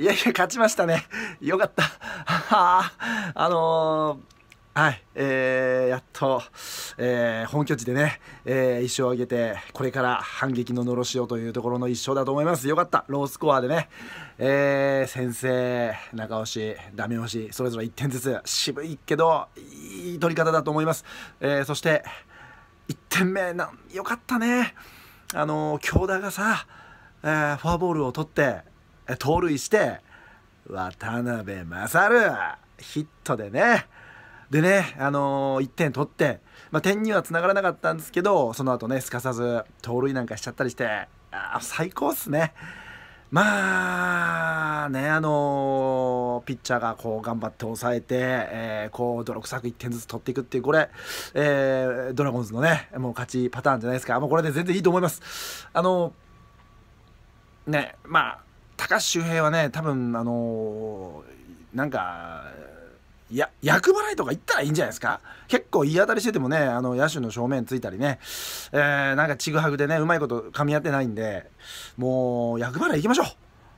いやいや、勝ちましたね。よかった。あのーはい、えー、やっと、えー、本拠地でね、えー、1勝を挙げて、これから反撃ののろしをというところの1勝だと思います。よかった、ロースコアでね、えー、先制、中押し、ダメ押し、それぞれ1点ずつ、渋いけど、いい取り方だと思います。えー、そして、1点目な、よかったね、あのー、京田がさ、えー、フォアボールを取って、盗塁して渡辺勝ヒットでねでね、あのー、1点取って、まあ、点にはつながらなかったんですけどその後ねすかさず盗塁なんかしちゃったりしてあ最高っすね。まあね、あのー、ピッチャーがこう頑張って抑えて、えー、こう泥臭く1点ずつ取っていくっていう、これ、えー、ドラゴンズのね、もう勝ちパターンじゃないですか、もうこれで全然いいと思います。あのね、まあ、高橋周平はね、多分、あのー、なんか、や、役払いとか行ったらいいんじゃないですか結構言い当たりしててもね、あの、野手の正面ついたりね、えー、なんかちぐはぐでね、うまいこと噛み合ってないんで、もう、役払い行きましょ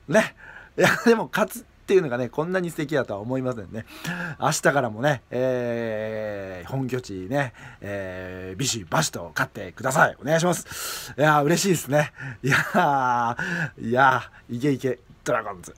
うねいや、でも、勝つ、っていうのがねこんなに素敵だとは思いませんね明日からもね、えー、本拠地ね、えー、ビシバシと勝ってくださいお願いしますいやー嬉しいですねいやーいやーいけいけドラゴンズ